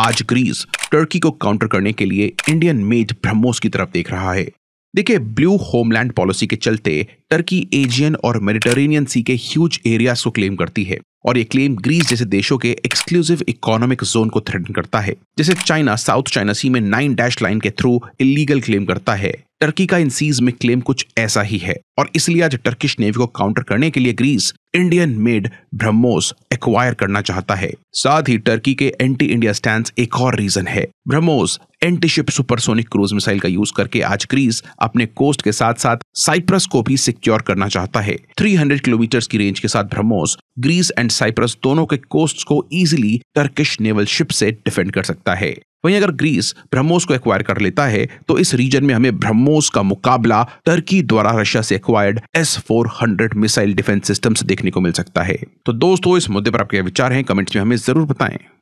आज Greece Turkey को counter करने के लिए इंडियन मेड ब्रह्मोस की तरफ देख रहा है देखिए ब्लू होमलैंड पॉलिसी के चलते टर्की एजियन और मेडिटेरेनियन सी के ह्यूज एरियाज को क्लेम करती है और ये क्लेम ग्रीस जैसे देशों के एक्सक्लूसिव इकोनॉमिक जोन को थ्रेटन करता है जैसे चाइना साउथ चाइना सी में नाइन डैश लाइन के थ्रू इलीगल क्लेम करता है टर्की का इन सीज में क्लेम कुछ ऐसा ही है और इसलिए आज टर्किश नेवी को काउंटर करने के लिए Greece Indian made BrahMos acquire करना चाहता है साथ ही टर्की के एंटी इंडिया स्टैंड एक और रीजन है BrahMos antiship supersonic cruise missile का यूज करके आज क्रीज अपने कोस्ट के साथ साथ साइप्रस को भी सिक्योर करना चाहता है 300 किलोमीटर की रेंज के साथ ब्रह्मोस ग्रीस एंड साइप्रस दोनों के कोस्ट को इजिली टर्किश नेवल शिप से डिफेंड कर सकता है वहीं अगर ग्रीस ब्रह्मोस को एक्वायर कर लेता है तो इस रीजन में हमें ब्रह्मोस का मुकाबला टर्की द्वारा रशिया से acquired S four missile defence system से देखने को मिल सकता है तो दोस्तों इस मुद्दे पर आपके विचार हैं कमेंट्स में हमें जरूर बताएं